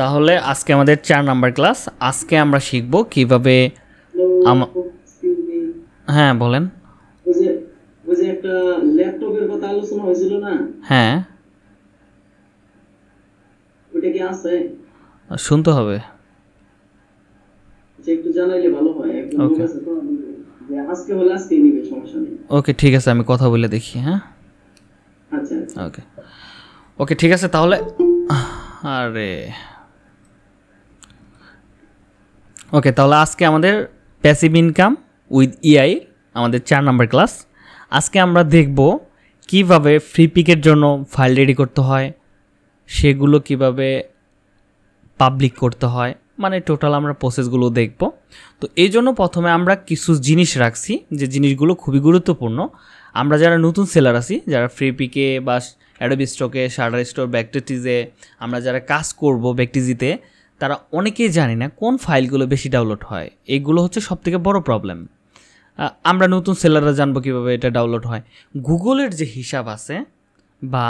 তাহলে আজকে আমাদের চার নাম্বার ক্লাস আজকে আমরা শিখব কিভাবে হ্যাঁ বলেন হ্যাঁ শুনতে হবে ওকে আচ্ছা, ওকে ঠিক আছে আমি কথা বলে দেখি হ্যাঁ আচ্ছা ওকে আচ্ছা। ওকে ঠিক আছে তাহলে আরে ওকে তাহলে আজকে আমাদের প্যাসিভ ইনকাম উইথ ইআই আমাদের চার নাম্বার ক্লাস আজকে আমরা দেখব কিভাবে ফ্রি পিকের জন্য ফাইল রেডি করতে হয় সেগুলো কিভাবে পাবলিক করতে হয় মানে টোটাল আমরা প্রসেসগুলো দেখব তো এই জন্য প্রথমে আমরা কিছু জিনিস রাখছি যে জিনিসগুলো খুবই গুরুত্বপূর্ণ আমরা যারা নতুন সেলার আছি যারা ফ্রি পিকে বা অ্যাডোবি স্টকে শার্ডার স্টোর ব্যাকটেটিজে আমরা যারা কাজ করব ব্যাকটিজিতে তারা অনেকেই জানি না কোন ফাইলগুলো বেশি ডাউনলোড হয় এগুলো হচ্ছে সবথেকে বড় প্রবলেম আমরা নতুন সেলাররা জানবো কীভাবে এটা ডাউনলোড হয় গুগলের যে হিসাব আছে বা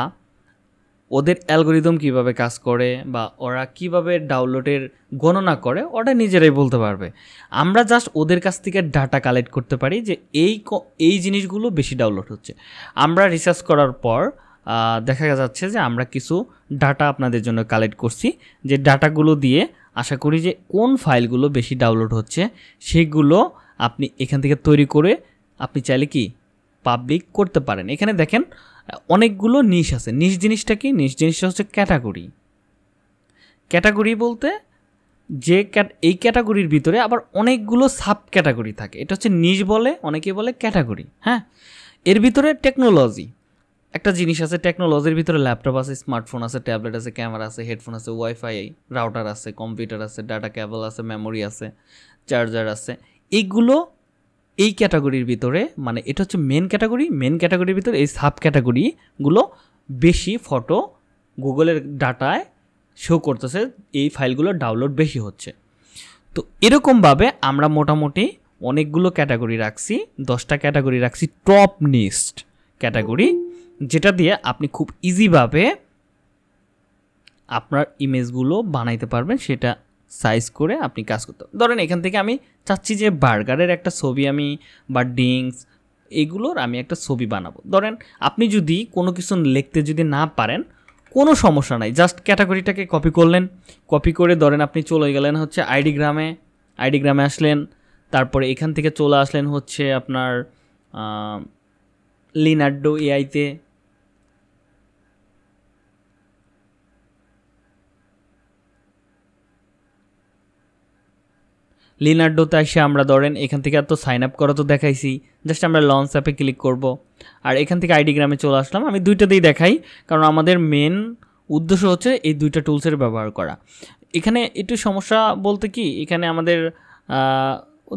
ওদের অ্যালগোরিদম কিভাবে কাজ করে বা ওরা কিভাবে ডাউনলোডের গণনা করে ওটা নিজেরাই বলতে পারবে আমরা জাস্ট ওদের কাছ থেকে ডাটা কালেক্ট করতে পারি যে এই এই জিনিসগুলো বেশি ডাউনলোড হচ্ছে আমরা রিসার্চ করার পর দেখা যাচ্ছে যে আমরা কিছু ডাটা আপনাদের জন্য কালেক্ট করছি যে ডাটাগুলো দিয়ে আশা করি যে কোন ফাইলগুলো বেশি ডাউনলোড হচ্ছে সেগুলো আপনি এখান থেকে তৈরি করে আপনি চাইলে কি পাবলিক করতে পারেন এখানে দেখেন অনেকগুলো নিশ আছে নিশ জিনিসটা কি নিশ জিনিসটা হচ্ছে ক্যাটাগরি ক্যাটাগরি বলতে যে এই ক্যাটাগরির ভিতরে আবার অনেকগুলো সাব ক্যাটাগরি থাকে এটা হচ্ছে নিজ বলে অনেকে বলে ক্যাটাগরি হ্যাঁ এর ভিতরে টেকনোলজি একটা জিনিস আছে টেকনোলজির ভিতরে ল্যাপটপ আছে স্মার্টফোন আছে ট্যাবলেট আছে ক্যামেরা আছে হেডফোন আছে ওয়াইফাই রাউটার আছে কম্পিউটার আছে ডাটা কেবল আছে মেমোরি আছে চার্জার আছে এইগুলো এই ক্যাটাগরির ভিতরে মানে এটা হচ্ছে মেন ক্যাটাগরি মেন ক্যাটাগরির ভিতরে এই সাব ক্যাটাগরিগুলো বেশি ফটো গুগলের ডাটায় শো করতেছে এই ফাইলগুলো ডাউনলোড বেশি হচ্ছে তো এরকমভাবে আমরা মোটামুটি অনেকগুলো ক্যাটাগরি রাখছি দশটা ক্যাটাগরি রাখছি টপ নিস্ট ক্যাটাগরি যেটা দিয়ে আপনি খুব ইজিভাবে আপনার ইমেজগুলো বানাইতে পারবেন সেটা সাইজ করে আপনি কাজ করতে ধরেন এখান থেকে আমি চাচ্ছি যে বার্গারের একটা ছবি আমি বা ডিংস এগুলোর আমি একটা ছবি বানাবো ধরেন আপনি যদি কোনো কিছু লিখতে যদি না পারেন কোনো সমস্যা নাই জাস্ট ক্যাটাগরিটাকে কপি করলেন কপি করে ধরেন আপনি চলে গেলেন হচ্ছে আইডিগ্রামে আইডিগ্রামে আসলেন তারপরে এখান থেকে চলে আসলেন হচ্ছে আপনার লিনার্ডো এআইতে লিনার্ডোতে এসে আমরা ধরেন এখান থেকে আর তো সাইন আপ করা তো দেখাইছি জাস্ট আমরা লঞ্চ অ্যাপে ক্লিক করব আর এখান থেকে আইডিগ্রামে চলে আসলাম আমি দুইটাতেই দেখাই কারণ আমাদের মেন উদ্দেশ্য হচ্ছে এই দুইটা টুলসের ব্যবহার করা এখানে একটু সমস্যা বলতে কি এখানে আমাদের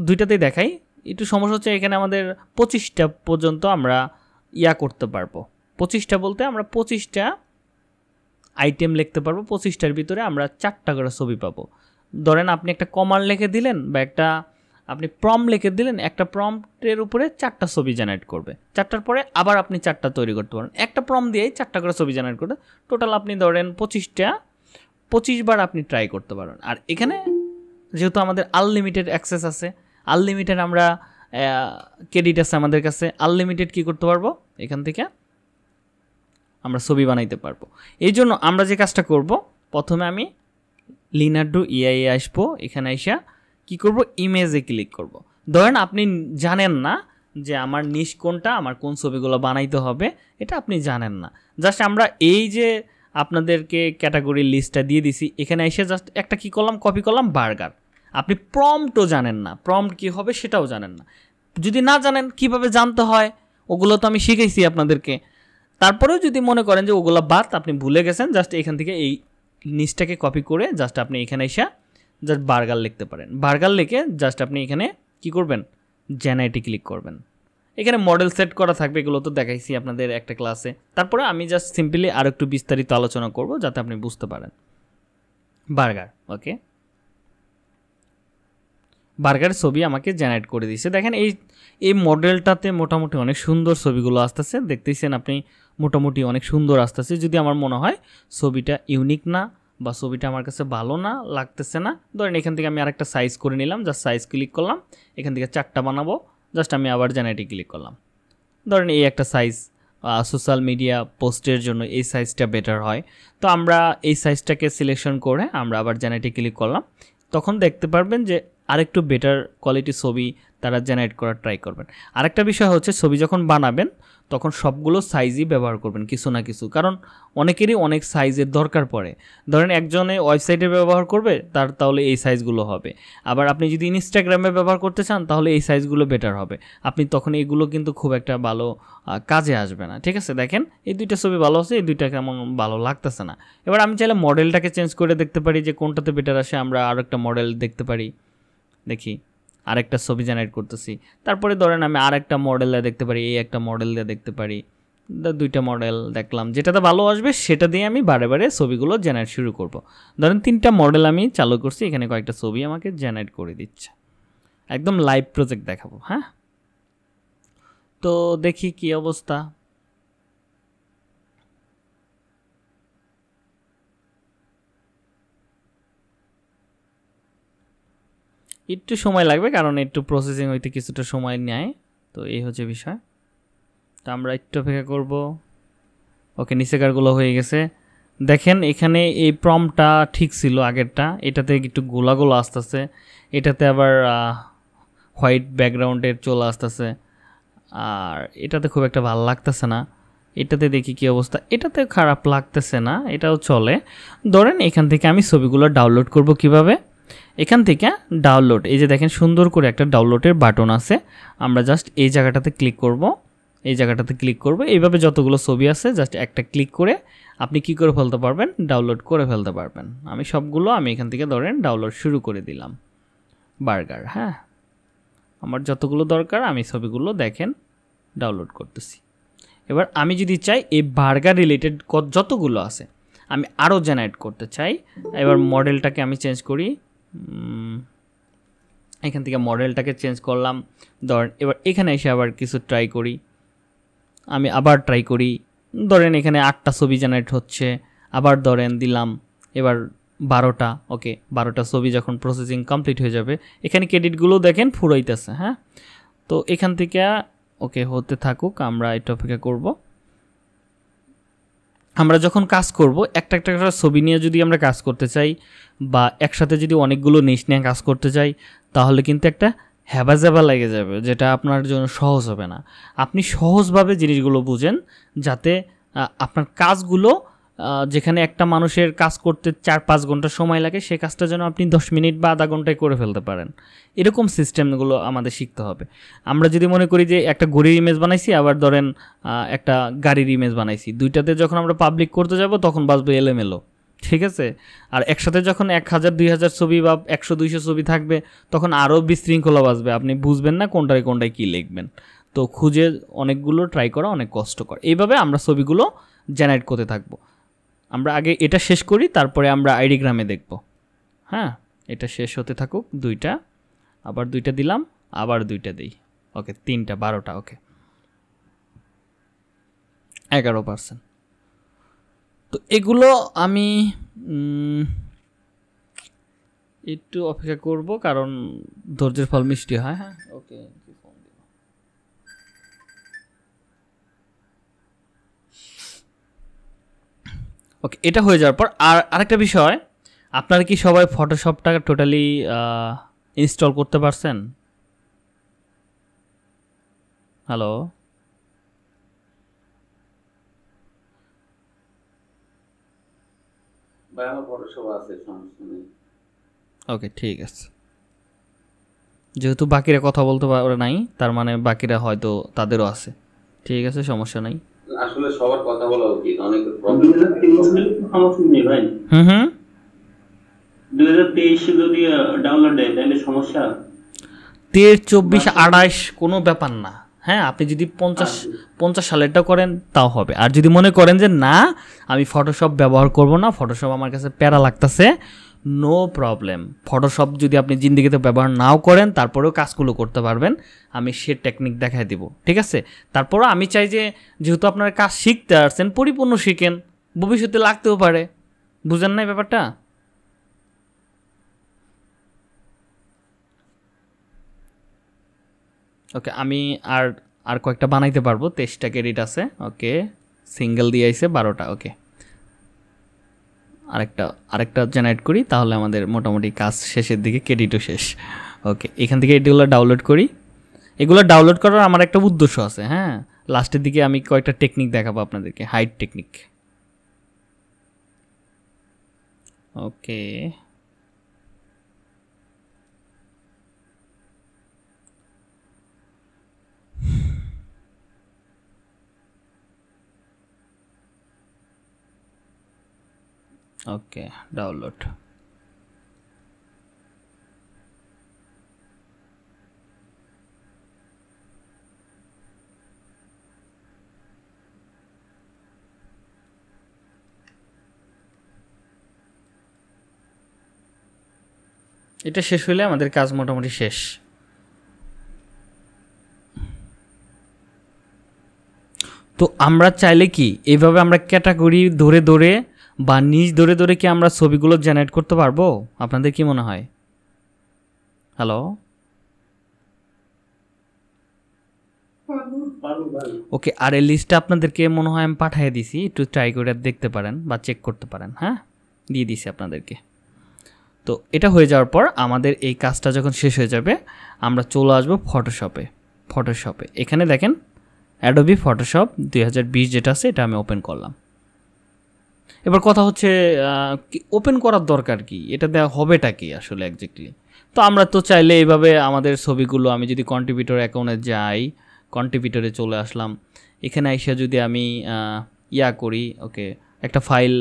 দুইটাতেই দেখাই একটু সমস্যা হচ্ছে এখানে আমাদের পঁচিশটা পর্যন্ত আমরা ইয়া করতে পারবো পঁচিশটা বলতে আমরা পঁচিশটা আইটেম লিখতে পারবো পঁচিশটার ভিতরে আমরা চারটা করে ছবি পাবো ধরেন আপনি একটা কমান্ড লিখে দিলেন বা একটা আপনি প্রম লিখে দিলেন একটা প্রম্পটের উপরে চারটা ছবি জেনারেট করবে চারটার পরে আবার আপনি চারটা তৈরি করতে পারেন একটা প্রম দিয়েই চারটা করে ছবি জেনারেট করবে টোটাল আপনি ধরেন পঁচিশটা পঁচিশবার আপনি ট্রাই করতে পারেন আর এখানে যেহেতু আমাদের আনলিমিটেড অ্যাক্সেস আছে আনলিমিটেড আমরা ক্রেডিট আছে আমাদের কাছে আনলিমিটেড কি করতে পারবো এখান থেকে আমরা ছবি বানাইতে পারবো এই জন্য আমরা যে কাজটা করব প্রথমে আমি লিনার্ডো ইআই আসবো এখানে এসে কি করব ইমেজে ক্লিক করব। ধরেন আপনি জানেন না যে আমার নিশ কোনটা আমার কোন ছবিগুলো বানাইতে হবে এটা আপনি জানেন না জাস্ট আমরা এই যে আপনাদেরকে ক্যাটাগরি লিস্টটা দিয়ে দিছি এখানে এসে জাস্ট একটা কি করলাম কপি করলাম বার্গার আপনি প্রম্পটও জানেন না প্রম্পট কী হবে সেটাও জানেন না যদি না জানেন কিভাবে জানতে হয় ওগুলো তো আমি শিখেছি আপনাদেরকে তারপরেও যদি মনে করেন যে ওগুলো বাদ আপনি ভুলে গেছেন জাস্ট এখান থেকে এই নিচটাকে কপি করে জাস্ট আপনি এখানে এসে জাস্ট বার্গার লিখতে পারেন বার্গার লিখে জাস্ট আপনি এখানে কি করবেন জেনাইটি ক্লিক করবেন এখানে মডেল সেট করা থাকবে এগুলো তো দেখাইছি আপনাদের একটা ক্লাসে তারপরে আমি জাস্ট সিম্পলি আরও একটু বিস্তারিত আলোচনা করব যাতে আপনি বুঝতে পারেন বার্গার ওকে বার্গার ছবি আমাকে জেনারেট করে দিয়েছে দেখেন এই এই মডেলটাতে মোটামুটি অনেক সুন্দর ছবিগুলো আসতেছে দেখতেছেন আপনি মোটামুটি অনেক সুন্দর আসতেছে যদি আমার মনে হয় ছবিটা ইউনিক না বা ছবিটা আমার কাছে ভালো না লাগতেছে না ধরেন এখান থেকে আমি আরেকটা সাইজ করে নিলাম জাস্ট সাইজ ক্লিক করলাম এখান থেকে চারটা বানাবো জাস্ট আমি আবার জেনারেটি ক্লিক করলাম ধরেন এই একটা সাইজ সোশ্যাল মিডিয়া পোস্টের জন্য এই সাইজটা বেটার হয় তো আমরা এই সাইজটাকে সিলেকশন করে আমরা আবার জেনারেটি ক্লিক করলাম তখন দেখতে পারবেন যে আরেকটু বেটার কোয়ালিটি ছবি তারা জেনারেট করার ট্রাই করবেন আরেকটা বিষয় হচ্ছে ছবি যখন বানাবেন তখন সবগুলো সাইজই ব্যবহার করবেন কিছু না কিছু কারণ অনেকেরই অনেক সাইজের দরকার পড়ে ধরেন একজনে ওয়েবসাইটে ব্যবহার করবে তার তাহলে এই সাইজগুলো হবে আবার আপনি যদি ইনস্টাগ্রামে ব্যবহার করতে চান তাহলে এই সাইজগুলো বেটার হবে আপনি তখন এইগুলো কিন্তু খুব একটা ভালো কাজে আসবে না ঠিক আছে দেখেন এই দুইটা ছবি ভালো আছে এই দুইটা কেমন ভালো লাগতেছে না এবার আমি চাইলে মডেলটাকে চেঞ্জ করে দেখতে পারি যে কোনটাতে বেটার আসে আমরা আরও একটা মডেল দেখতে পারি দেখি আরেকটা ছবি জেনারেট করতেছি তারপরে ধরেন আমি আর একটা মডেল দিয়ে দেখতে পারি এই একটা মডেল দিয়ে দেখতে পারি দুইটা মডেল দেখলাম যেটাতে ভালো আসবে সেটা দিয়ে আমি বারে বারে ছবিগুলো জেনারেট শুরু করব। ধরেন তিনটা মডেল আমি চালু করছি এখানে কয়েকটা ছবি আমাকে জেনারেট করে দিচ্ছে একদম লাইভ প্রজেক্ট দেখাবো হ্যাঁ তো দেখি কি অবস্থা একটু সময় লাগবে কারণ একটু প্রসেসিং হইতে কিছুটা সময় নেয় তো এই হচ্ছে বিষয় তো আমরা একটু অপেক্ষা করব ওকে নিচেকারগুলো হয়ে গেছে দেখেন এখানে এই প্রমটা ঠিক ছিল আগেরটা এটাতে একটু গোলাগুলো আসতেছে এটাতে আবার হোয়াইট ব্যাকগ্রাউন্ডের চলে আসতেছে আর এটাতে খুব একটা ভালো লাগতেছে না এটাতে দেখি কি অবস্থা এটাতে খারাপ লাগতেছে না এটাও চলে ধরেন এখান থেকে আমি ছবিগুলো ডাউনলোড করব কিভাবে এখান থেকে ডাউনলোড এই যে দেখেন সুন্দর করে একটা ডাউনলোডের বাটন আছে আমরা জাস্ট এই জায়গাটাতে ক্লিক করব এই জায়গাটাতে ক্লিক করব এইভাবে যতগুলো ছবি আছে জাস্ট একটা ক্লিক করে আপনি কি করে ফেলতে পারবেন ডাউনলোড করে ফেলতে পারবেন আমি সবগুলো আমি এখান থেকে ধরেন ডাউনলোড শুরু করে দিলাম বার্গার হ্যাঁ আমার যতগুলো দরকার আমি ছবিগুলো দেখেন ডাউনলোড করতেছি এবার আমি যদি চাই এই বার্গার রিলেটেড যতগুলো আছে আমি আরও জেনারেট করতে চাই এবার মডেলটাকে আমি চেঞ্জ করি এখান থেকে মডেলটাকে চেঞ্জ করলাম ধরেন এবার এখানে এসে আবার কিছু ট্রাই করি আমি আবার ট্রাই করি ধরেন এখানে আটটা ছবি জেনারেট হচ্ছে আবার ধরেন দিলাম এবার বারোটা ওকে বারোটা ছবি যখন প্রসেসিং কমপ্লিট হয়ে যাবে এখানে ক্রেডিটগুলো দেখেন ফুরাইতেছে হ্যাঁ তো এখান থেকে ওকে হতে থাকুক আমরা এটা অপেক্ষা করবো আমরা যখন কাজ করব একটা একটা একটা ছবি নিয়ে যদি আমরা কাজ করতে চাই বা একসাথে যদি অনেকগুলো নিশ নিয়ে কাজ করতে চাই তাহলে কিন্তু একটা হ্যাবাজাবা লেগে যাবে যেটা আপনার জন্য সহজ হবে না আপনি সহজভাবে জিনিসগুলো বুঝেন যাতে আপনার কাজগুলো যেখানে একটা মানুষের কাজ করতে চার পাঁচ ঘন্টা সময় লাগে সে কাজটা যেন আপনি দশ মিনিট বা আধা ঘন্টায় করে ফেলতে পারেন এরকম সিস্টেমগুলো আমাদের শিখতে হবে আমরা যদি মনে করি যে একটা ঘড়ির ইমেজ বানাইছি আবার ধরেন একটা গাড়ির ইমেজ বানাইছি দুইটাতে যখন আমরা পাবলিক করতে যাব তখন বাঁচবে এলোমেলো ঠিক আছে আর একসাথে যখন এক হাজার দুই হাজার ছবি বা একশো দুইশো ছবি থাকবে তখন আরও বিশৃঙ্খলা বাঁচবে আপনি বুঝবেন না কোনটায় কোনটায় কী লিখবেন তো খুঁজে অনেকগুলো ট্রাই করা অনেক কষ্টকর এইভাবে আমরা ছবিগুলো জেনারেট করতে থাকবো আমরা আগে এটা শেষ করি তারপরে আমরা আইডিগ্রামে দেখব হ্যাঁ এটা শেষ হতে থাকুক দুইটা আবার দুইটা দিলাম আবার দুইটা দিই ওকে তিনটা বারোটা ওকে এগারো পার্সেন্ট তো এগুলো আমি একটু অপেক্ষা করব কারণ ধৈর্যের ফল মিষ্টি হয় হ্যাঁ ওকে ওকে এটা হয়ে যাওয়ার পর আর আরেকটা বিষয় আপনারা কি সবাই ফটোশপটা টোটালি ইনস্টল করতে পারছেন হ্যালো ওকে ঠিক আছে যেহেতু বাকিরা কথা বলতে পারে নাই তার মানে বাকিরা হয়তো তাদেরও আছে ঠিক আছে সমস্যা নাই আসলে সবার কথা বলা উচিত অনেক হুম হুম দুই হাজার তেইশে যদি ডাউনলোড দেয় তাহলে সমস্যা তেইশ চব্বিশ হ্যাঁ। আড়াইশ কোনো ব্যাপার না হ্যাঁ আপনি যদি পঞ্চাশ হ্যাঁ। পঞ্চাশ সালেরটা করেন তাও হবে আর যদি মনে করেন যে না আমি ফটোশপ ব্যবহার করব না ফটোশপ আমার কাছে প্যারা লাগতেছে নো প্রবলেম ফটোশপ যদি আপনি জিন্দিগিতে ব্যবহার নাও করেন তারপরেও কাজগুলো করতে পারবেন আমি সে টেকনিক দেখায় দিব ঠিক আছে তারপরও আমি চাই যে যেহেতু আপনারা কাজ শিখতে আসছেন পরিপূর্ণ শিখেন ভবিষ্যতে লাগতেও পারে বুঝেন নাই ব্যাপারটা ওকে আমি আর আর কয়েকটা বানাইতে পারবো তেইশটা ক্রেডিট আছে ওকে সিঙ্গেল দিয়ে আইসে বারোটা ওকে আরেকটা আরেকটা জেনারেট করি তাহলে আমাদের মোটামুটি কাজ শেষের দিকে ক্রেডিটও শেষ ওকে এখান থেকে এটিগুলো ডাউনলোড করি এগুলো ডাউনলোড করার আমার একটা উদ্দেশ্য আছে হ্যাঁ লাস্টের দিকে আমি কয়েকটা টেকনিক দেখাবো আপনাদেরকে height technique okay okay download এটা শেষ হলে আমাদের কাজ মোটামুটি শেষ তো আমরা চাইলে কি এইভাবে আমরা ক্যাটাগরি ধরে ধরে বা নিজ ধরে ধরে কি আমরা ছবিগুলো জেনারেট করতে পারবো আপনাদের কি মনে হয় হ্যালো ওকে আর এই লিস্টটা আপনাদেরকে মনে হয় আমি পাঠিয়ে দিছি একটু ট্রাই করে দেখতে পারেন বা চেক করতে পারেন হ্যাঁ দিয়ে দিছি আপনাদেরকে তো এটা হয়ে যাওয়ার পর আমাদের এই কাজটা যখন শেষ হয়ে যাবে আমরা চলে আসবো ফটোশপে ফটোশপে এখানে দেখেন অ্যাডোবি ফটোশপ দুই যেটা আছে এটা আমি ওপেন করলাম এবার কথা হচ্ছে ওপেন করার দরকার কি এটা দেওয়া হবেটা কি আসলে একজাক্টলি তো আমরা তো চাইলে এইভাবে আমাদের ছবিগুলো আমি যদি কন্ট্রিবিউটর অ্যাকাউন্টে যাই কন্ট্রিবিউটরে চলে আসলাম এখানে এসে যদি আমি ইয়া করি ওকে একটা ফাইল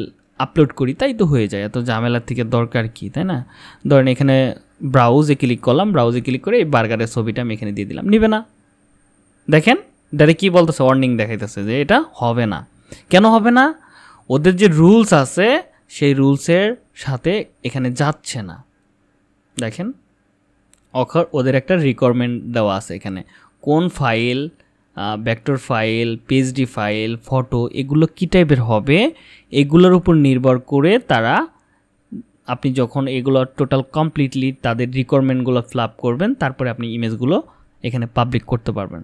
আপলোড করি তাই তো হয়ে যায় এত ঝামেলার থেকে দরকার কি তাই না ধরেন এখানে ব্রাউজে ক্লিক করলাম ব্রাউজে ক্লিক করে এই বার্গারের ছবিটা আমি এখানে দিয়ে দিলাম নিবে না দেখেন ডাইরেক্ট কী বলতেছে ওয়ার্নিং দেখাইতেছে যে এটা হবে না কেন হবে না ওদের যে রুলস আছে সেই রুলসের সাথে এখানে যাচ্ছে না দেখেন অখর ওদের একটা রিকোয়ারমেন্ট দেওয়া আছে এখানে কোন file vector file PhD file photo এগুলো কী টাইপের হবে এগুলোর উপর নির্ভর করে তারা আপনি যখন এগুলো টোটাল কমপ্লিটলি তাদের রিকোয়ারমেন্টগুলো ফ্লাপ করবেন তারপরে আপনি ইমেজগুলো এখানে পাবলিক করতে পারবেন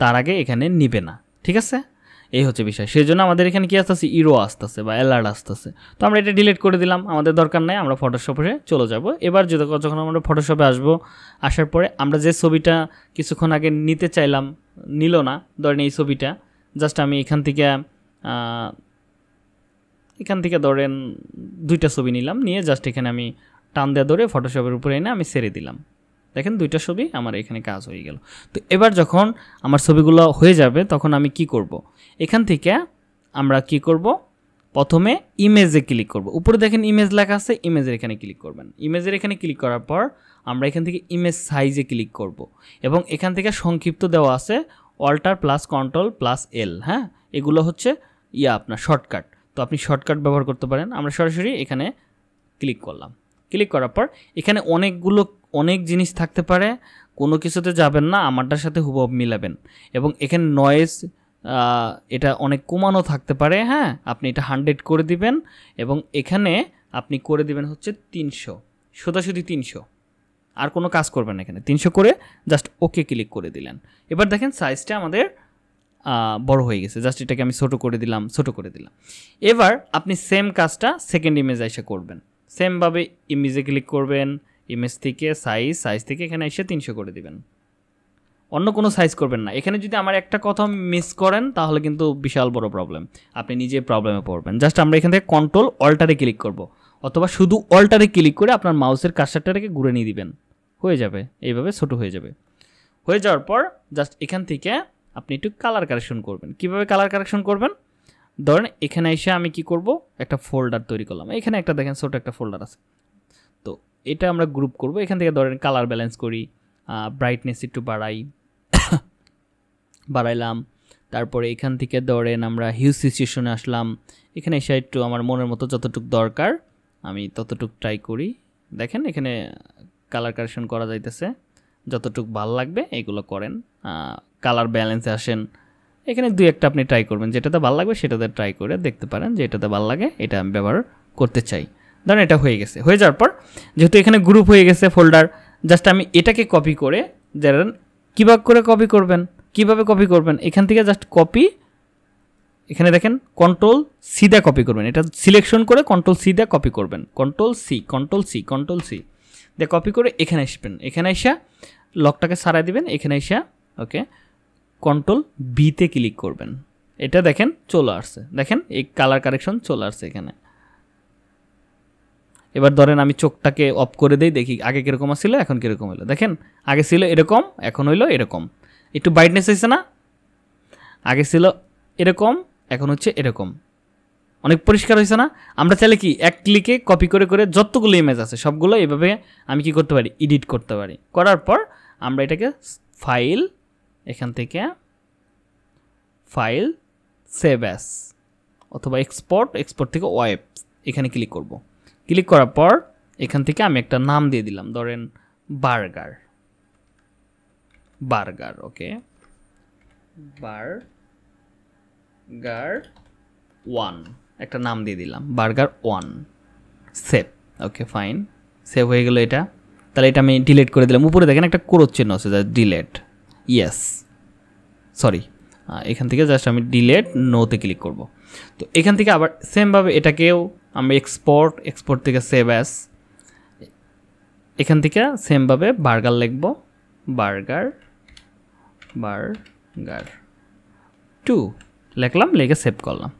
তার আগে এখানে নিবে না ঠিক আছে এই হচ্ছে বিষয় সেই জন্য আমাদের এখানে কী আসতেছে ইরো আসতেছে বা অ্যালার্ট আসতেছে তো আমরা এটা ডিলিট করে দিলাম আমাদের দরকার নাই আমরা ফটোশপে চলে যাব এবার যখন আমরা ফটোশপে আসব আসার পরে আমরা যে ছবিটা কিছুক্ষণ আগে নিতে চাইলাম নিল না ধরেন এই ছবিটা জাস্ট আমি এখান থেকে এখান থেকে ধরেন দুইটা ছবি নিলাম নিয়ে জাস্ট এখানে আমি টান দেওয়া ধরে ফটোশপের উপরে এনে আমি সেরে দিলাম দেখেন দুইটা ছবি আমার এখানে কাজ হয়ে গেল তো এবার যখন আমার ছবিগুলো হয়ে যাবে তখন আমি কি করব। এখান থেকে আমরা কি করব প্রথমে ইমেজে ক্লিক করব উপরে দেখেন ইমেজ লেখা আছে ইমেজের এখানে ক্লিক করবেন ইমেজের এখানে ক্লিক করার পর আমরা এখান থেকে ইমেজ সাইজে ক্লিক করব এবং এখান থেকে সংক্ষিপ্ত দেওয়া আছে alter plus control plus L হ্যাঁ এগুলো হচ্ছে ইয়া আপনার শর্টকাট তো আপনি শর্টকাট ব্যবহার করতে পারেন আমরা সরাসরি এখানে ক্লিক করলাম ক্লিক করার পর এখানে অনেকগুলো অনেক জিনিস থাকতে পারে কোনো কিছুতে যাবেন না আমারটার সাথে হুব মিলাবেন এবং এখানে নয়েজ এটা অনেক কমানো থাকতে পারে হ্যাঁ আপনি এটা হান্ড্রেড করে দিবেন এবং এখানে আপনি করে দিবেন হচ্ছে তিনশো সোজাসুদি তিনশো আর কোনো কাজ করবেন এখানে তিনশো করে জাস্ট ওকে ক্লিক করে দিলেন এবার দেখেন সাইজটা আমাদের বড় হয়ে গেছে জাস্ট এটাকে আমি ছোটো করে দিলাম ছোটো করে দিলাম এবার আপনি সেম কাজটা সেকেন্ড ইমেজ এসে করবেন সেমভাবে ইমেজে ক্লিক করবেন ইমেজ থেকে সাইজ সাইজ থেকে এখানে এসে তিনশো করে দিবেন অন্য কোনো সাইজ করবেন না এখানে যদি আমার একটা কথা মিস করেন তাহলে কিন্তু বিশাল বড় প্রবলেম আপনি নিজে প্রবলেমে পড়বেন জাস্ট আমরা এখান থেকে কন্ট্রোল অল্টারে ক্লিক করব অথবা শুধু অল্টারে ক্লিক করে আপনার মাউসের কাশারটাকে ঘুরে নিয়ে দিবেন হয়ে যাবে এইভাবে ছোটো হয়ে যাবে হয়ে যাওয়ার পর জাস্ট এখান থেকে আপনি একটু কালার কারেকশন করবেন কিভাবে কালার কারেকশন করবেন ধরেন এখানে এসে আমি কি করব একটা ফোল্ডার তৈরি করলাম এখানে একটা দেখেন ছোট একটা ফোল্ডার আছে এটা আমরা গ্রুপ করব এখান থেকে ধরেন কালার ব্যালেন্স করি ব্রাইটনেস একটু বাড়াই বাড়াইলাম তারপরে এখান থেকে ধরেন আমরা হিউজ সিচুয়েশনে আসলাম এখানে এসে একটু আমার মনের মতো যতটুক দরকার আমি ততটুক ট্রাই করি দেখেন এখানে কালার কারেকশন করা যাইতেছে যতটুক ভাল লাগবে এগুলো করেন কালার ব্যালেন্সে আসেন এখানে দুই একটা আপনি ট্রাই করবেন যেটাতে ভাল লাগবে সেটাতে ট্রাই করে দেখতে পারেন যে এটাতে ভাল লাগে এটা আমি ব্যবহার করতে চাই ধরেন এটা হয়ে গেছে হয়ে যাওয়ার পর যেহেতু এখানে গ্রুপ হয়ে গেছে ফোল্ডার জাস্ট আমি এটাকে কপি করে ধরেন কীভাবে করে কপি করবেন কিভাবে কপি করবেন এখান থেকে জাস্ট কপি এখানে দেখেন কন্ট্রোল সিদা কপি করবেন এটা সিলেকশন করে কন্ট্রোল সিদা কপি করবেন control C control C control C দিয়ে কপি করে এখানে আসবেন এখানে এসে লকটাকে সারাই দিবেন এখানে এসে ওকে কন্ট্রোল বিতে ক্লিক করবেন এটা দেখেন চলে আসছে দেখেন এই কালার কারেকশন চলে আসছে এখানে এবার ধরেন আমি চোখটাকে অফ করে দিই দেখি আগে কীরকম আসছিলো এখন কীরকম হলো দেখেন আগে ছিল এরকম এখন হইলো এরকম একটু ব্রাইটনেস হয়েছে না আগে ছিল এরকম এখন হচ্ছে এরকম অনেক পরিষ্কার হয়েছে না আমরা চাইলে কি এক ক্লিকে কপি করে করে যতগুলো ইমেজ আছে সবগুলো এভাবে আমি কি করতে পারি এডিট করতে পারি করার পর আমরা এটাকে ফাইল এখান থেকে ফাইল সেভ অ্যাস অথবা এক্সপোর্ট এক্সপোর্ট থেকে ওয়েব এখানে ক্লিক করবো ক্লিক করার পর এখান থেকে আমি একটা নাম দিয়ে দিলাম ধরেন burger burger okay burger one একটা নাম দিয়ে দিলাম burger one save okay fine save হয়ে গেল এটা তাহলে এটা আমি ডিলেট করে দিলাম উপরে দেখেন একটা ক্রোচ চিহ্ন আছে ডিলেট ইয়েস সরি এখান থেকে জাস্ট আমি ডিলেট নোতে ক্লিক করব তো এখান থেকে আবার সেমভাবে এটাকেও আমরা এক্সপোর্ট এক্সপোর্ট থেকে সেভ অ্যাস এখান থেকে সেমভাবে বার্গার লিখব বার্গার বার্গার টু লিখলাম লিখে সেভ করলাম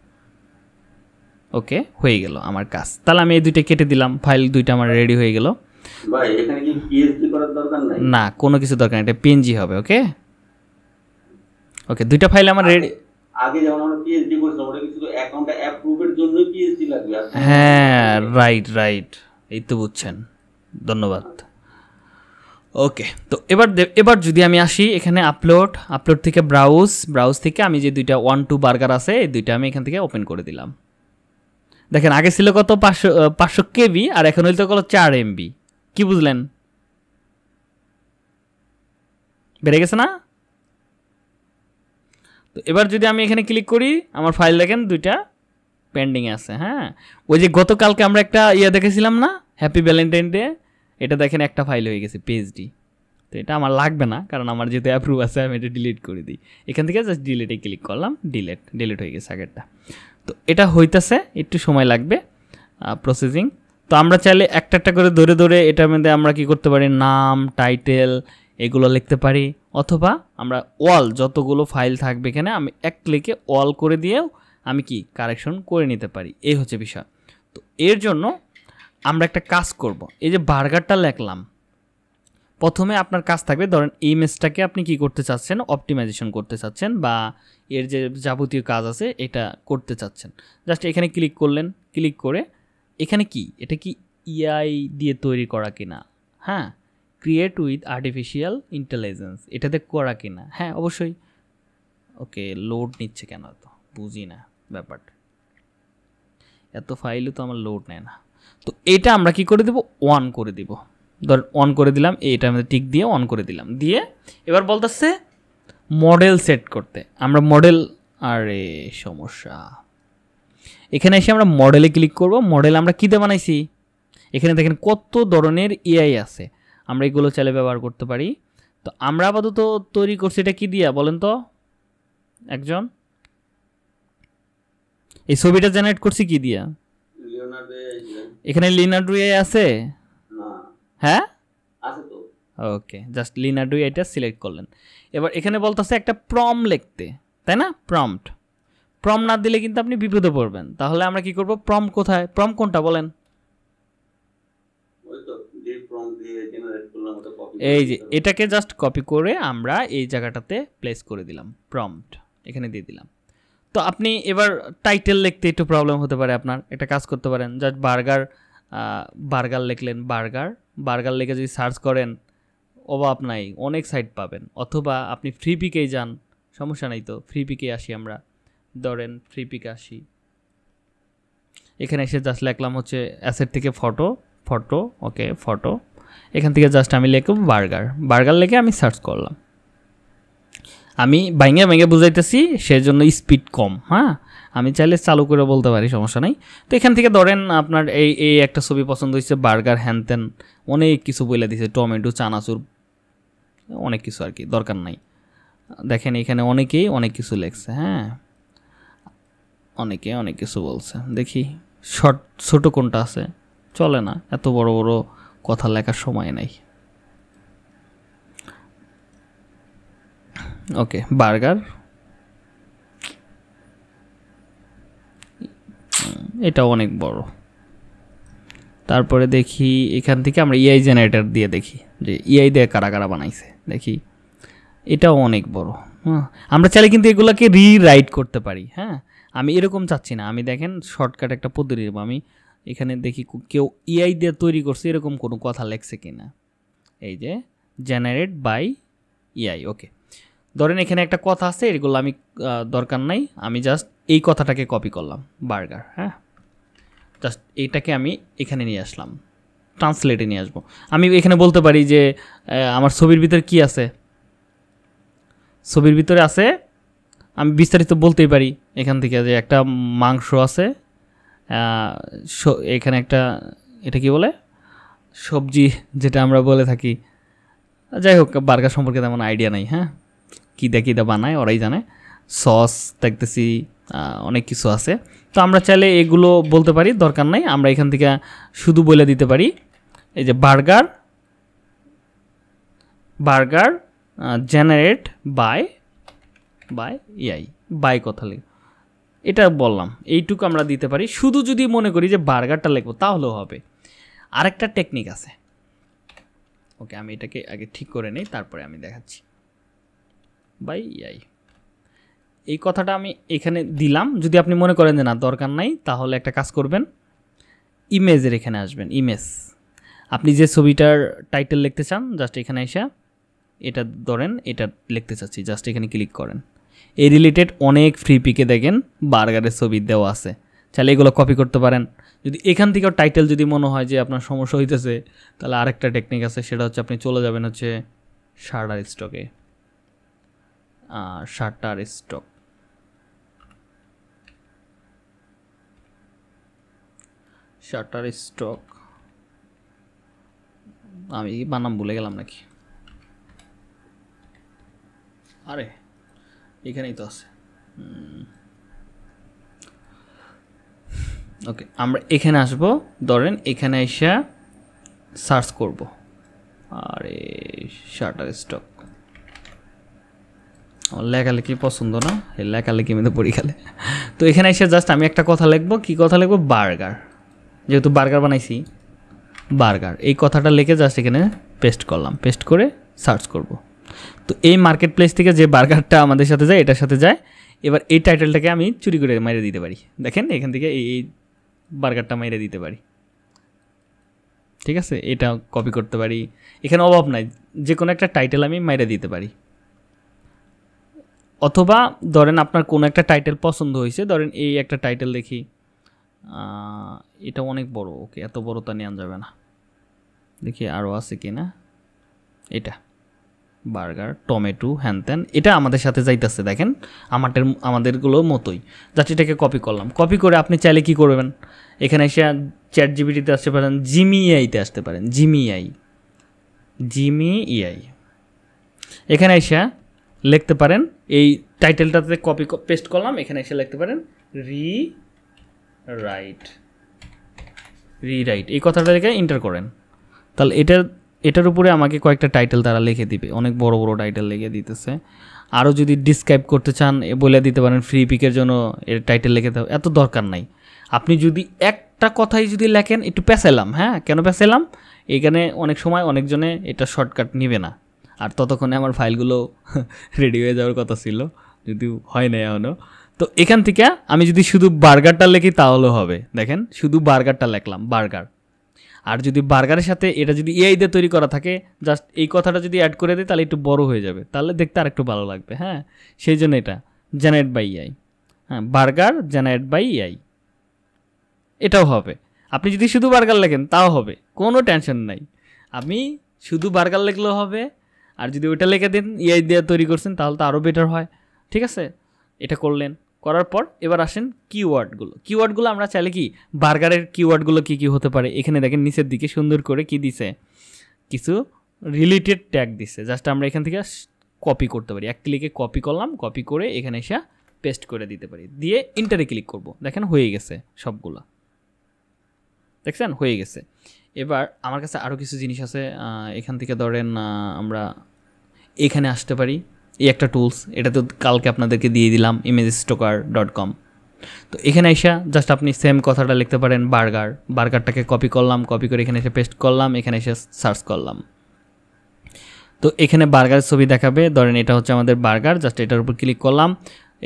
ওকে হয়ে গেল আমার কাজ তাহলে আমি এই দুইটা কেটে দিলাম ফাইল দুইটা আমার রেডি হয়ে গেল না কোনো কিছু দরকার এটা পিএনজি হবে ওকে ওকে দুইটা ফাইল আমার রেডি আগে যেমন আমরা পিএইচডি করছিলাম ওটা কিছু অ্যাপ্রুভ এর জন্য পিএইচডি লাগবে হ্যাঁ রাইট রাইট এই তো বুঝছেন ধন্যবাদ ওকে তো এবার এবার যদি আমি আসি এখানে আপলোড আপলোড থেকে ব্রাউজ ব্রাউজ থেকে আমি যে দুইটা ওয়ান টু বার্গার আছে এই দুইটা আমি এখান থেকে ওপেন করে দিলাম দেখেন আগে ছিল কত পাঁচশো পাঁচশো কেবি আর এখন তো কত চার এমবি কি বুঝলেন বেড়ে গেছে না তো এবার যদি আমি এখানে ক্লিক করি আমার ফাইল দেখেন দুইটা পেন্ডিং আছে হ্যাঁ ওই যে গতকালকে আমরা একটা ইয়ে দেখেছিলাম না হ্যাপি ভ্যালেন্টাইন ডে এটা দেখেন একটা ফাইল হয়ে গেছে পিএইচডি তো এটা আমার লাগবে না কারণ আমার যেহেতু অ্যাপ্রুভ আছে আমি এটা ডিলিট করে দিই এখান থেকে জাস্ট ডিলিটে ক্লিক করলাম ডিলেট ডিলিট হয়ে গেছে আগেরটা তো এটা হইতেছে একটু সময় লাগবে প্রসেসিং তো আমরা চাইলে একটা একটা করে ধরে ধরে এটার মধ্যে আমরা কি করতে পারি নাম টাইটেল এগুলো লিখতে পারি অথবা আমরা অল যতগুলো ফাইল থাকবে এখানে আমি এক ক্লিকে অল করে দিয়েও আমি কি কারেকশন করে নিতে পারি এই হচ্ছে বিষয় তো এর জন্য আমরা একটা কাজ করব এই যে বার্গারটা লেখলাম প্রথমে আপনার কাজ থাকবে ধরেন এই মেসটাকে আপনি কি করতে চাচ্ছেন অপটিমাইজেশন করতে চাচ্ছেন বা এর যে যাবতীয় কাজ আছে এটা করতে চাচ্ছেন জাস্ট এখানে ক্লিক করলেন ক্লিক করে এখানে কি এটা কি ইআই দিয়ে তৈরি করা কিনা হ্যাঁ ক্রিয়েট উইথ আর্টিফিশিয়াল ইন্টেলিজেন্স এটাতে করা কিনা হ্যাঁ অবশ্যই ওকে লোড নিচ্ছে কেন তো বুঝি না ব্যাপারটা এত ফাইলও তো আমার লোড নেয় না তো এটা আমরা কি করে দেব অন করে দিব ধর অন করে দিলাম এইটা আমাদের টিক দিয়ে অন করে দিলাম দিয়ে এবার বলতেছে মডেল সেট করতে আমরা মডেল আরে সমস্যা এখানে এসে আমরা মডেলে ক্লিক করব মডেল আমরা কী দিয়ে বানাইছি এখানে দেখেন কত ধরনের এআই আছে আমরা এগুলো চালে ব্যবহার করতে পারি তো আমরা আপাতত তৈরি করছি এটা কি দিয়া বলেন তো একজন এই ছবিটা জেনারেট করছি কি দিয়া এখানে লিনার্ডো এ আছে হ্যাঁ ওকে জাস্ট লিনার্ডো এটা সিলেক্ট করলেন এবার এখানে বলতেছে একটা প্রম লিখতে তাই না প্রম্পট প্রম না দিলে কিন্তু আপনি বিপদে পড়বেন তাহলে আমরা কি করব প্রম কোথায় প্রম কোনটা বলেন এই যে এটাকে জাস্ট কপি করে আমরা এই জায়গাটাতে প্লেস করে দিলাম প্রম্পট এখানে দিয়ে দিলাম তো আপনি এবার টাইটেল লিখতে একটু প্রবলেম হতে পারে আপনার একটা কাজ করতে পারেন জাস্ট বার্গার বার্গার লিখলেন বার্গার বার্গার লিখে যদি সার্চ করেন অভাব নাই অনেক সাইট পাবেন অথবা আপনি ফ্রি পিকেই যান সমস্যা নাই তো ফ্রি পিকে আসি আমরা ধরেন ফ্রি পিকে আসি এখানে এসে জাস্ট লিখলাম হচ্ছে অ্যাসেট থেকে ফটো ফটো ওকে ফটো এখান থেকে জাস্ট আমি লিখব বার্গার বার্গার লিখে আমি সার্চ করলাম আমি ভাইঙে ভাইঙে বুঝাইতেছি সেজন্য স্পিড কম হ্যাঁ আমি চাইলে চালু করে বলতে পারি সমস্যা নাই তো এখান থেকে ধরেন আপনার এই এই একটা ছবি পছন্দ হয়েছে বার্গার হ্যানত্যান অনেক কিছু বলে দিয়েছে টমেটো চানাচুর অনেক কিছু আর কি দরকার নাই দেখেন এখানে অনেকেই অনেক কিছু লেখছে হ্যাঁ অনেকে অনেক কিছু বলছে দেখি শর্ট ছোটো কোনটা আছে চলে না এত বড় বড় কথা লেখার সময় নাই ওকে বার্গার এটা অনেক বড় তারপরে দেখি এখান থেকে আমরা ইআই e জেনারেটর দিয়ে দেখি যে ইআই e দিয়ে কারা কারা বানাইছে দেখি এটাও অনেক বড় হ্যাঁ আমরা চাইলে কিন্তু এগুলোকে রিরাইট করতে পারি হ্যাঁ আমি এরকম চাচ্ছি না আমি দেখেন শর্টকাট একটা পদ্ধতি দেবো আমি এখানে দেখি কেউ ইআই e দিয়ে তৈরি করছে এরকম কোনো কথা লেখছে না এই যে জেনারেট বাই ইআই ওকে ধরেন এখানে একটা কথা আছে এগুলো আমি দরকার নাই আমি জাস্ট এই কথাটাকে কপি করলাম বার্গার হ্যাঁ জাস্ট এইটাকে আমি এখানে নিয়ে আসলাম ট্রান্সলেটে নিয়ে আসবো আমি এখানে বলতে পারি যে আমার ছবির ভিতরে কি আছে ছবির ভিতরে আছে আমি বিস্তারিত বলতেই পারি এখান থেকে যে একটা মাংস আছে এখানে একটা এটা কি বলে সবজি যেটা আমরা বলে থাকি যাই হোক বার্গার সম্পর্কে তেমন আইডিয়া নাই হ্যাঁ কিদা কিদা বানায় ওরাই জানে সস দেখতেছি অনেক কিছু আছে তো আমরা চাইলে এগুলো বলতে পারি দরকার নাই আমরা এখান থেকে শুধু বলে দিতে পারি এই যে burger burger generate by by ইয়াই বাই কথা লিখ এটা বললাম এইটুকু আমরা দিতে পারি শুধু যদি মনে করি যে বার্গারটা লিখবো তাহলেও হবে আরেকটা টেকনিক আছে ওকে আমি এটাকে আগে ঠিক করে নেই তারপরে আমি দেখাচ্ছি বাই আই এই কথাটা আমি এখানে দিলাম যদি আপনি মনে করেন যে না দরকার নাই তাহলে একটা কাজ করবেন ইমেজের এখানে আসবেন ইমেজ আপনি যে ছবিটার টাইটেল লিখতে চান জাস্ট এখানে এসে এটা ধরেন এটা লিখতে চাচ্ছি জাস্ট এখানে ক্লিক করেন এই রিলেটেড অনেক ফ্রি পিকে দেখেন বার্গারের ছবি দেওয়া আছে চাইলে এগুলো কপি করতে পারেন যদি এখান থেকেও টাইটেল যদি মনে হয় যে আপনার সমস্যা হইতেছে তাহলে আরেকটা টেকনিক আছে সেটা হচ্ছে আপনি চলে যাবেন হচ্ছে সার্ডার স্টকে শাটার স্টক শাটার স্টক আমি বানাম ভুলে গেলাম নাকি আরে এখানেই তো আছে ওকে আমরা এখানে আসব ধরেন এখানে এসে সার্চ করব আরে শাটার স্টক লেখালেখি পছন্দ না এই লেখালেখি মেয়েদের পড়ি খেলে তো এখানে এসে জাস্ট আমি একটা কথা লিখবো কি কথা লিখবো বার্গার যেহেতু বার্গার বানাইছি বার্গার এই কথাটা লিখে জাস্ট এখানে পেস্ট করলাম পেস্ট করে সার্চ করব তো এই মার্কেট প্লেস থেকে যে বার্গারটা আমাদের সাথে যায় এটার সাথে যায় এবার এই টাইটেলটাকে আমি চুরি করে মাইরে দিতে পারি দেখেন এখান থেকে এই বার্গারটা মাইরে দিতে পারি ঠিক আছে এটা কপি করতে পারি এখানে অভাব নাই যে কোনো একটা টাইটেল আমি মাইরে দিতে পারি অথবা ধরেন আপনার কোনো একটা টাইটেল পছন্দ হয়েছে ধরেন এই একটা টাইটেল দেখি এটা অনেক বড় ওকে এত বড় তা নেওয়া যাবে না দেখি আরও আছে কি না এটা বার্গার টমেটো হ্যান ত্যান এটা আমাদের সাথে যাইতেছে দেখেন আমাদের আমাদেরগুলো মতোই জাস্ট এটাকে কপি করলাম কপি করে আপনি চাইলে কি করবেন এখানে এসে চ্যাট জিবিটিতে আসতে পারেন জিমিআইতে আসতে পারেন জিমিআই জিমি ইআই এখানে এসে লিখতে পারেন এই টাইটেলটাতে কপি পেস্ট করলাম এখানে এসে লিখতে পারেন রি রাইট রি রাইট এই কথাটা লিখে এন্টার করেন তাহলে এটার এটার উপরে আমাকে কয়েকটা টাইটেল তারা লিখে দিবে অনেক বড় বড় টাইটেল লিখে দিতেছে আরও যদি ডিসক্রাইব করতে চান এ বলে দিতে পারেন ফ্রি পিকের জন্য এর টাইটেল লিখে দেওয়া এত দরকার নাই আপনি যদি একটা কথাই যদি লেখেন একটু পেঁচাইলাম হ্যাঁ কেন পেঁচাইলাম এখানে অনেক সময় অনেকজনে এটা শর্টকাট নেবে না আর ততক্ষণে আমার ফাইলগুলো রেডি হয়ে যাওয়ার কথা ছিল যদিও হয় না এখনও তো এখান থেকে আমি যদি শুধু বার্গারটা লেখি তাহলে হবে দেখেন শুধু বার্গারটা লেখলাম বার্গার আর যদি বার্গারের সাথে এটা যদি এআই দিয়ে তৈরি করা থাকে জাস্ট এই কথাটা যদি অ্যাড করে দিই তাহলে একটু বড় হয়ে যাবে তাহলে দেখতে আর একটু ভালো লাগবে হ্যাঁ সেই জন্য এটা জেনারেট বাই ইআই হ্যাঁ বার্গার জেনারেট বাই ইআই এটাও হবে আপনি যদি শুধু বার্গার লেখেন তাও হবে কোনো টেনশন নাই আমি শুধু বার্গার লিখলেও হবে আর যদি ওইটা লেখে দেন ইআই ইয়ে দিয়ে তৈরি করছেন তাহলে তো আরও বেটার হয় ঠিক আছে এটা করলেন করার পর এবার আসেন কিওয়ার্ডগুলো কিওয়ার্ডগুলো আমরা চাইলে কি বার্গারের কিওয়ার্ডগুলো কী কী হতে পারে এখানে দেখেন নিচের দিকে সুন্দর করে কি দিছে কিছু রিলেটেড ট্যাগ দিছে জাস্ট আমরা এখান থেকে কপি করতে পারি এক ক্লিকে কপি করলাম কপি করে এখানে এসে পেস্ট করে দিতে পারি দিয়ে ইন্টারে ক্লিক করব দেখেন হয়ে গেছে সবগুলো দেখছেন হয়ে গেছে এবার আমার কাছে আরও কিছু জিনিস আছে এখান থেকে ধরেন আমরা এখানে আসতে পারি এই একটা টুলস এটা তো কালকে আপনাদেরকে দিয়ে দিলাম ইমেজ স্টোকার ডট কম তো এখানে এসা জাস্ট আপনি সেম কথাটা লিখতে পারেন বার্গার বার্গারটাকে কপি করলাম কপি করে এখানে এসে পেস্ট করলাম এখানে এসে সার্চ করলাম তো এখানে বার্গারের ছবি দেখাবে ধরেন এটা হচ্ছে আমাদের বার্গার জাস্ট এটার উপর ক্লিক করলাম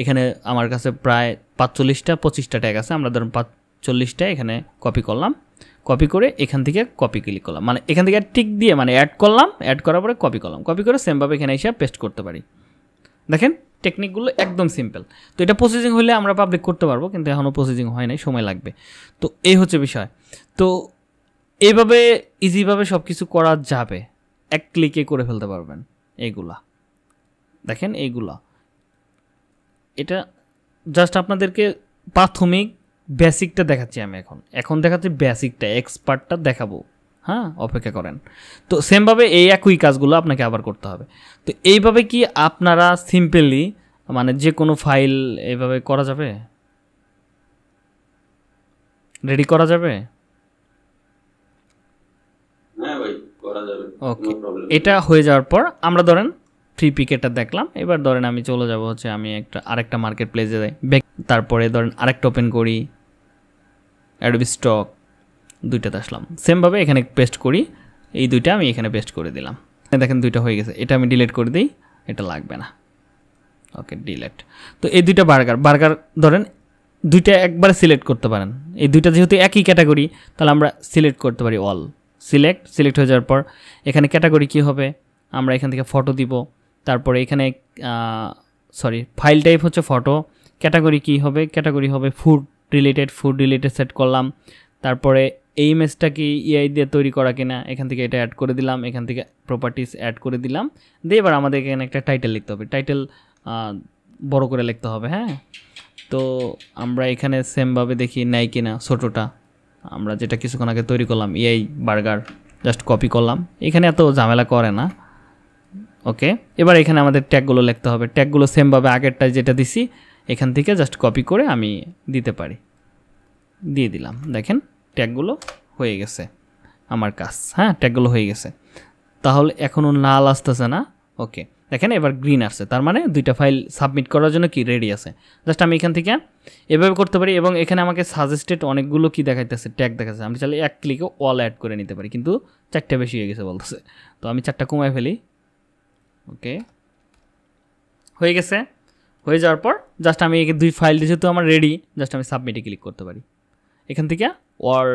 এখানে আমার কাছে প্রায় পাঁচচল্লিশটা পঁচিশটা ট্যাগ আছে আমরা ধরুন পাঁচচল্লিশটা এখানে কপি করলাম কপি করে এখান থেকে কপি ক্লিক করলাম মানে এখান থেকে টিক দিয়ে মানে অ্যাড করলাম অ্যাড করার পরে কপি করলাম কপি করে সেমভাবে এখানে এসে পেস্ট করতে পারি দেখেন টেকনিকগুলো একদম সিম্পল তো এটা প্রসেসিং হলে আমরা পাবলিক করতে পারবো কিন্তু এখনও প্রসেসিং হয় নাই সময় লাগবে তো এই হচ্ছে বিষয় তো এইভাবে ইজিভাবে সব কিছু করা যাবে এক ক্লিকে করে ফেলতে পারবেন এইগুলা দেখেন এইগুলা এটা জাস্ট আপনাদেরকে প্রাথমিক বেসিকটা দেখাচ্ছি আমি এখন এখন দেখাচ্ছি বেসিকটা এক্সপার্টটা দেখাবো হ্যাঁ অপেক্ষা করেন তো সেমভাবে এই একই কাজগুলো আপনাকে আবার করতে হবে তো এইভাবে কি আপনারা সিম্পলি মানে যে কোনো ফাইল এইভাবে করা যাবে রেডি করা যাবে ওকে হ্যাঁ এটা হয়ে যাওয়ার পর আমরা ধরেন ফ্রি পিকেটটা দেখলাম এবার ধরেন আমি চলে যাব হচ্ছে আমি একটা আরেকটা মার্কেট প্লেসে যাই তারপরে ধরেন আরেকটা ওপেন করি অ্যাডোবি স্টক দুইটাতে আসলাম সেমভাবে এখানে পেস্ট করি এই দুইটা আমি এখানে পেস্ট করে দিলাম দেখেন দুইটা হয়ে গেছে এটা আমি ডিলেট করে দিই এটা লাগবে না ওকে ডিলেট তো এই দুইটা বার্গার বার্গার ধরেন দুইটা একবারে সিলেক্ট করতে পারেন এই দুইটা যেহেতু একই ক্যাটাগরি তাহলে আমরা সিলেক্ট করতে পারি অল সিলেক্ট সিলেক্ট হয়ে যাওয়ার পর এখানে ক্যাটাগরি কি হবে আমরা এখান থেকে ফটো দিব তারপরে এখানে সরি ফাইল টাইপ হচ্ছে ফটো ক্যাটাগরি কি হবে ক্যাটাগরি হবে food related food related set করলাম তারপরে এই ইমেজটা কি ইআই দিয়ে তৈরি করা কিনা এখান থেকে এটা অ্যাড করে দিলাম এখান থেকে প্রপার্টিস অ্যাড করে দিলাম দিয়ে এবার আমাদের এখানে একটা টাইটেল লিখতে হবে টাইটেল বড় করে লিখতে হবে হ্যাঁ তো আমরা এখানে সেমভাবে দেখি নেয় কিনা ছোটোটা আমরা যেটা কিছুক্ষণ আগে তৈরি করলাম ইআই বার্গার জাস্ট কপি করলাম এখানে এত ঝামেলা করে না ওকে এবার এখানে আমাদের ট্যাগগুলো লিখতে হবে ট্যাগগুলো সেমভাবে আগেরটা যেটা দিছি এখান থেকে জাস্ট কপি করে আমি দিতে পারি দিয়ে দিলাম দেখেন ট্যাগগুলো হয়ে গেছে আমার কাজ হ্যাঁ ট্যাগগুলো হয়ে গেছে তাহলে এখনও লাল আসতেছে না ওকে দেখেন এবার গ্রিন আসছে তার মানে দুইটা ফাইল সাবমিট করার জন্য কি রেডি আছে জাস্ট আমি এখান থেকে এভাবে করতে পারি এবং এখানে আমাকে সাজেস্টেড অনেকগুলো কি দেখাইতেছে ট্যাগ দেখাচ্ছে আমি চাইলে এক ক্লিকে অল অ্যাড করে নিতে পারি কিন্তু চারটা বেশি হয়ে গেছে বলতেছে তো আমি চারটা কমায় ফেলি ওকে হয়ে গেছে হয়ে যাওয়ার পর জাস্ট আমি দুই ফাইল যেহেতু আমার রেডি জাস্ট আমি সাবমিটে ক্লিক করতে পারি এখান থেকে ওয়ার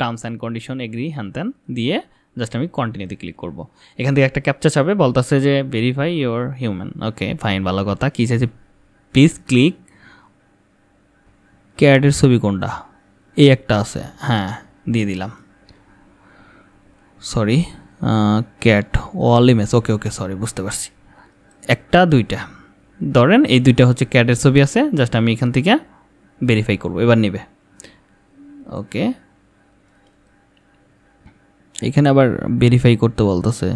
টার্মস অ্যান্ড কন্ডিশন এগ্রি হ্যান ত্যান দিয়ে জাস্ট আমি কন্টিনিউতে ক্লিক করব এখান থেকে একটা ক্যাপচার চাবে বলতেছে যে verify your human okay fine ভালো কথা কী চাইছে প্লিজ ক্লিক ক্যারেটের ছবি কোনটা এই একটা আছে হ্যাঁ দিয়ে দিলাম sorry cat all image okay okay sorry বুঝতে পারছি একটা দুইটা ধরেন এই দুইটা হচ্ছে ক্যাডের ছবি আছে জাস্ট আমি এখান থেকে ভেরিফাই করব এবার নেবে ওকে এখানে আবার ভেরিফাই করতে বলতেছে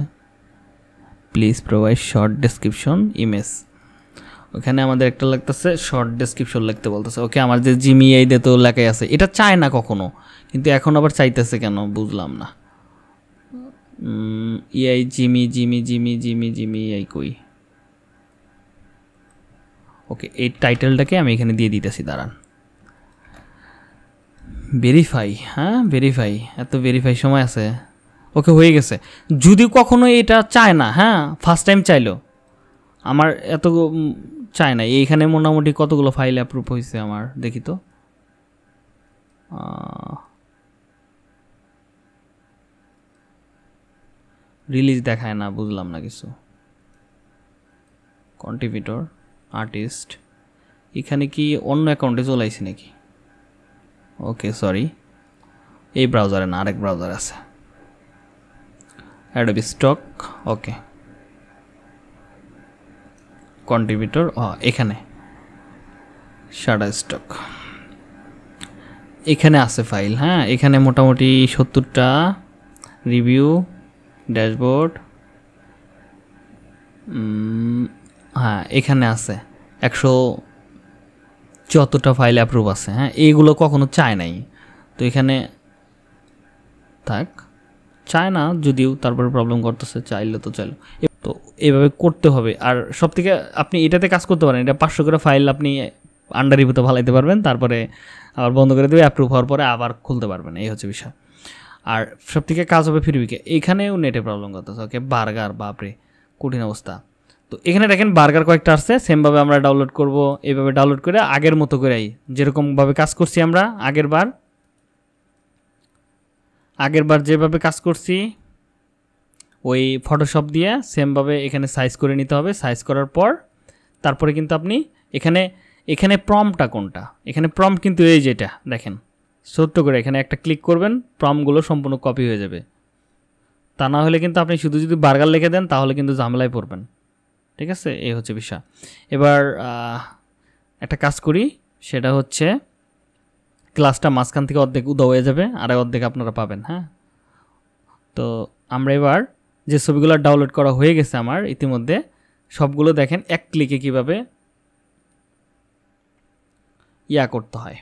please provide short description image ওখানে আমাদের একটা লাগতেছে শর্ট ডেসক্রিপশন লিখতে বলতেছে ওকে আমার যে জিমি আইডে তো লেখাই আছে এটা চায় না কখনো কিন্তু এখন আবার চাইতেছে কেন বুঝলাম না ইয়াই জিমি জিমি জিমি জিমি জিমি আই কই ওকে এই টাইটেলটাকে আমি এখানে দিয়ে দিতেছি দাঁড়ান ভেরিফাই হ্যাঁ ভেরিফাই এত ভেরিফাই সময় আছে ওকে হয়ে গেছে যদি কখনো এটা চায় না হ্যাঁ ফার্স্ট টাইম চাইলো আমার এত চায় না এইখানে মোটামুটি কতগুলো ফাইল অ্যাপ্রুভ হয়েছে আমার দেখি তো রিলিজ দেখায় না বুঝলাম না কিছু কন্ট্রিবিউটর আর্টিস্ট এখানে কি অন্য অ্যাকাউন্টে চলে আইছি নাকি ওকে সরি এই ব্রাউজারে না আরেক ব্রাউজার আছে অ্যাডোবি স্টক ওকে কন্ট্রিবিউটর এখানে সাডা স্টক এখানে আছে ফাইল হ্যাঁ এখানে মোটামুটি সত্তরটা রিভিউ ড্যাশবোর্ড হ্যাঁ এখানে আছে একশো চুয়াত্তরটা ফাইল অ্যাপ্রুভ আছে হ্যাঁ এইগুলো কখনো চায় নাই তো এখানে থাক চায় না যদিও তারপরে প্রবলেম করতেছে চাইলে তো চাইল তো এভাবে করতে হবে আর সব থেকে আপনি এটাতে কাজ করতে পারেন এটা পাঁচশো করে ফাইল আপনি আন্ডার রিভিউতে ভালাইতে পারবেন তারপরে আবার বন্ধ করে দেবে অ্যাপ্রুভ হওয়ার পরে আবার খুলতে পারবেন এই হচ্ছে বিষয় আর সব থেকে কাজ হবে ফিরবিকে এখানেও নেটে প্রবলেম করতেছে ওকে বার্গার বাপরে কঠিন অবস্থা তো এখানে দেখেন বার্গার কয়েকটা আসছে সেমভাবে আমরা ডাউনলোড করব এইভাবে ডাউনলোড করে আগের মতো করেই যেরকমভাবে কাজ করছি আমরা আগের বার আগের বার যেভাবে কাজ করছি ওই ফটোশপ দিয়ে সেমভাবে এখানে সাইজ করে নিতে হবে সাইজ করার পর তারপরে কিন্তু আপনি এখানে এখানে প্রমটা কোনটা এখানে প্রম কিন্তু এই যেটা দেখেন সত্য করে এখানে একটা ক্লিক করবেন প্রমগুলো সম্পূর্ণ কপি হয়ে যাবে তা না হলে কিন্তু আপনি শুধু যদি বার্গার লিখে দেন তাহলে কিন্তু জামেলায় পড়বেন ঠিক আছে এই হচ্ছে বিষয় এবার একটা কাজ করি সেটা হচ্ছে ক্লাসটা মাঝখান থেকে অর্ধেক উদাও হয়ে যাবে আর অর্ধেক আপনারা পাবেন হ্যাঁ তো আমরা এবার যে ছবিগুলো ডাউনলোড করা হয়ে গেছে আমার ইতিমধ্যে সবগুলো দেখেন এক ক্লিকে কিভাবে ইয়া করতে হয়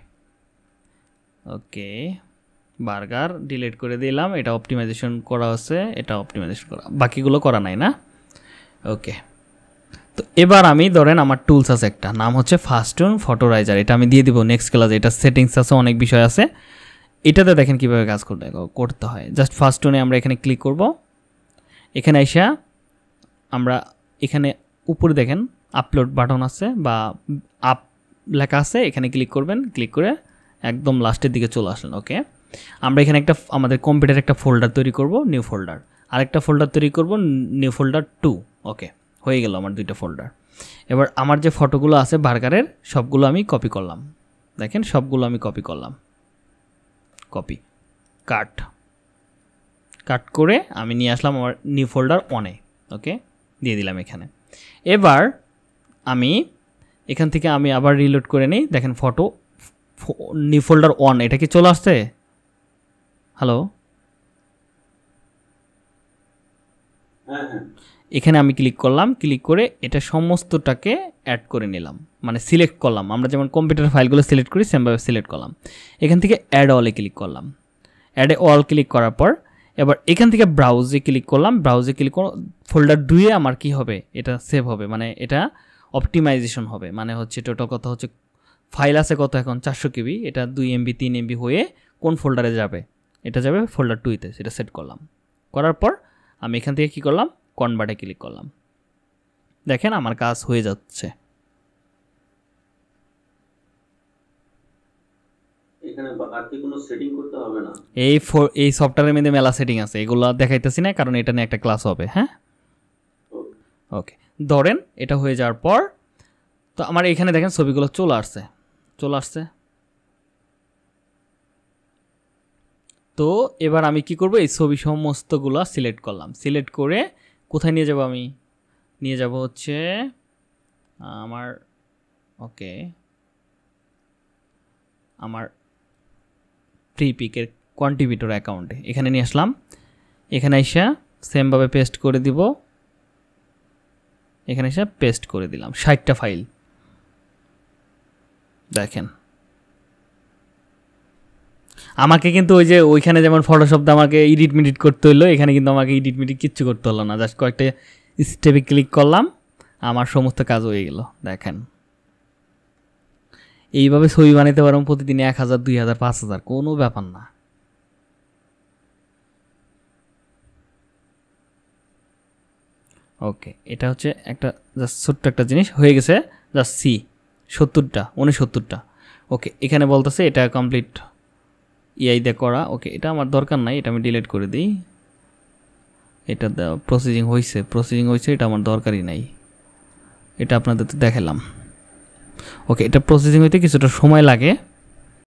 ওকে বার্গার ডিলিট করে দিলাম এটা অপটিমাইজেশন করা আছে এটা অপটিমাইজেশন করা বাকিগুলো করা নাই না ওকে তো এবার আমি ধরেন আমার টুলস আছে একটা নাম হচ্ছে টুন ফটোরাইজার এটা আমি দিয়ে দিব নেক্সট ক্লাসে এটা সেটিংস আছে অনেক বিষয় আছে এটাতে দেখেন কীভাবে কাজ করতে করতে হয় জাস্ট টুনে আমরা এখানে ক্লিক করব এখানে এসে আমরা এখানে উপরে দেখেন আপলোড বাটন আছে বা আপ লেখা আছে এখানে ক্লিক করবেন ক্লিক করে একদম লাস্টের দিকে চলে আসলেন ওকে আমরা এখানে একটা আমাদের কম্পিউটার একটা ফোল্ডার তৈরি করব নিউ ফোল্ডার আরেকটা ফোল্ডার তৈরি করব নিউ ফোল্ডার টু ওকে হয়ে গেল আমার দুইটা ফোল্ডার এবার আমার যে ফটোগুলো আছে বার্গারের সবগুলো আমি কপি করলাম দেখেন সবগুলো আমি কপি করলাম কপি কাট কাট করে আমি নিয়ে আসলাম আমার নিউ ফোল্ডার ওয়ানে ওকে দিয়ে দিলাম এখানে এবার আমি এখান থেকে আমি আবার রিলোড করে নিই দেখেন ফটো নিউ ফোল্ডার ওয়ান এটা কি চলে আসছে হ্যালো এখানে আমি ক্লিক করলাম ক্লিক করে এটা সমস্তটাকে অ্যাড করে নিলাম মানে সিলেক্ট করলাম আমরা যেমন কম্পিউটার ফাইলগুলো সিলেক্ট করি সেমভাবে সিলেক্ট করলাম এখান থেকে অ্যাড অলে ক্লিক করলাম অ্যাডে অল ক্লিক করার পর এবার এখান থেকে ব্রাউজে ক্লিক করলাম ব্রাউজে ক্লিক কর ফোল্ডার দুয়ে আমার কি হবে এটা সেভ হবে মানে এটা অপটিমাইজেশন হবে মানে হচ্ছে টোটাল কথা হচ্ছে ফাইল আছে কত এখন চারশো কেবি এটা দুই এমবি তিন এমবি হয়ে কোন ফোল্ডারে যাবে এটা যাবে ফোল্ডার টুইতে সেটা সেট করলাম করার পর আমি এখান থেকে কি করলাম কনভার্টে ক্লিক করলাম দেখেন আমার কাজ হয়ে যাচ্ছে এই এই সফটওয়্যারের মধ্যে মেলা সেটিং আছে এগুলো দেখাইতেছি না কারণ এটা নিয়ে একটা ক্লাস হবে হ্যাঁ ওকে ধরেন এটা হয়ে যাওয়ার পর তো আমার এখানে দেখেন ছবিগুলো চলে আসছে চলে আসছে তো এবার আমি কি করব এই ছবি সমস্তগুলো সিলেক্ট করলাম সিলেক্ট করে কোথায় নিয়ে যাব আমি নিয়ে যাব হচ্ছে আমার ওকে আমার ফ্রি পিকের কন্ট্রিবিউটর অ্যাকাউন্টে এখানে নিয়ে আসলাম এখানে এসে সেমভাবে পেস্ট করে দিব এখানে এসে পেস্ট করে দিলাম ষাটটা ফাইল দেখেন আমাকে কিন্তু ওই যে ওইখানে যেমন ফটোশপটা আমাকে ইডিট মিডিট করতে হলো এখানে কিন্তু আমাকে ইডিট মিডিট কিচ্ছু করতে হলো না জাস্ট কয়েকটা স্টেপে ক্লিক করলাম আমার সমস্ত কাজ হয়ে গেল দেখেন এইভাবে ছবি বানাইতে পারবো প্রতিদিন এক হাজার দুই হাজার পাঁচ হাজার কোনো ব্যাপার না ওকে এটা হচ্ছে একটা জাস্ট ছোট্ট একটা জিনিস হয়ে গেছে জাস্ট সি সত্তরটা সত্তরটা ওকে এখানে বলতেছে এটা কমপ্লিট ইআইতে দিয়ে করা ওকে এটা আমার দরকার নাই এটা আমি ডিলিট করে দিই এটা প্রসেসিং হয়েছে প্রসেসিং হয়েছে এটা আমার দরকারই নাই এটা আপনাদের তো দেখালাম ওকে এটা প্রসেসিং হইতে কিছুটা সময় লাগে